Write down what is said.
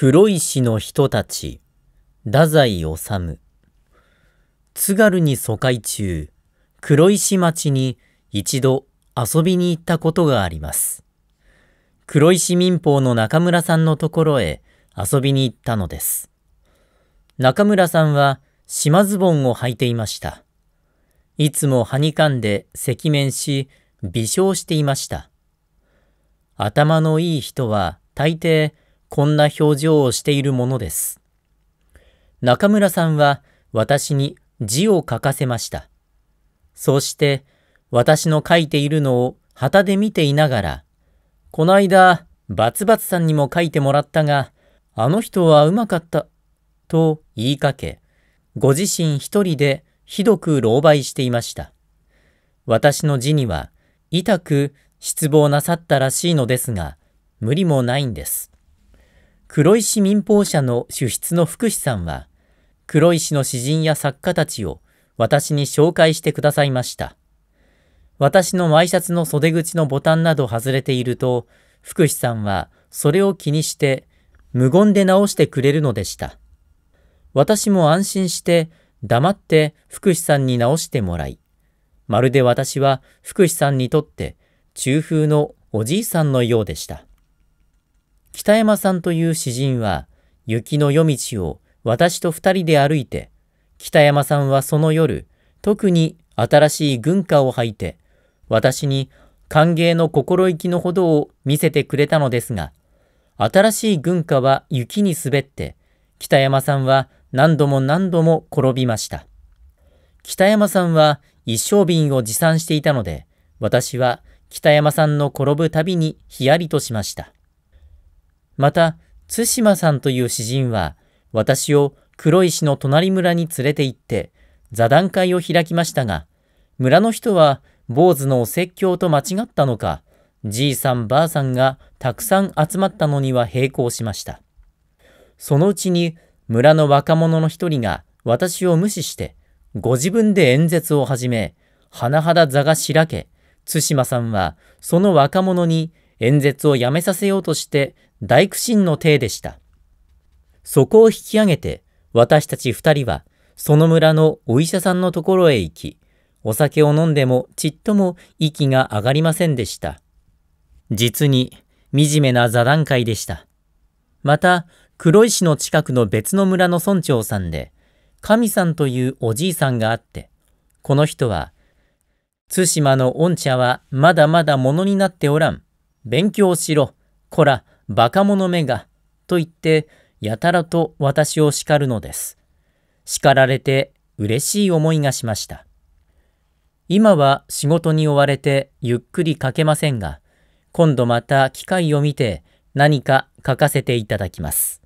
黒石の人たち、太宰治。津軽に疎開中、黒石町に一度遊びに行ったことがあります。黒石民法の中村さんのところへ遊びに行ったのです。中村さんは島ズボンを履いていました。いつもはにかんで赤面し、微笑していました。頭のいい人は大抵、こんな表情をしているものです。中村さんは私に字を書かせました。そうして私の書いているのを旗で見ていながら、この間バツバツさんにも書いてもらったが、あの人はうまかった、と言いかけ、ご自身一人でひどく狼狽していました。私の字には、痛く失望なさったらしいのですが、無理もないんです。黒石民放社の主筆の福士さんは、黒石の詩人や作家たちを私に紹介してくださいました。私のワイシャツの袖口のボタンなど外れていると、福士さんはそれを気にして無言で直してくれるのでした。私も安心して黙って福士さんに直してもらい、まるで私は福士さんにとって中風のおじいさんのようでした。北山さんという詩人は、雪の夜道を私と二人で歩いて、北山さんはその夜、特に新しい軍歌を履いて、私に歓迎の心意気のほどを見せてくれたのですが、新しい軍歌は雪に滑って、北山さんは何度も何度も転びました。北山さんは一升瓶を持参していたので、私は北山さんの転ぶたびにひやりとしました。また、対馬さんという詩人は、私を黒石の隣村に連れて行って、座談会を開きましたが、村の人は坊主のお説教と間違ったのか、じいさんばあさんがたくさん集まったのには並行しました。そのうちに村の若者の一人が私を無視して、ご自分で演説を始め、甚だ座がしらけ、対馬さんはその若者に演説をやめさせようとして大苦心の体でした。そこを引き上げて、私たち二人は、その村のお医者さんのところへ行き、お酒を飲んでもちっとも息が上がりませんでした。実に惨めな座談会でした。また、黒石の近くの別の村の村長さんで、神さんというおじいさんがあって、この人は、対馬の御茶はまだまだ物になっておらん。勉強しろ。こら、バカ者めが、と言って、やたらと私を叱るのです。叱られて嬉しい思いがしました。今は仕事に追われてゆっくり書けませんが、今度また機会を見て何か書かせていただきます。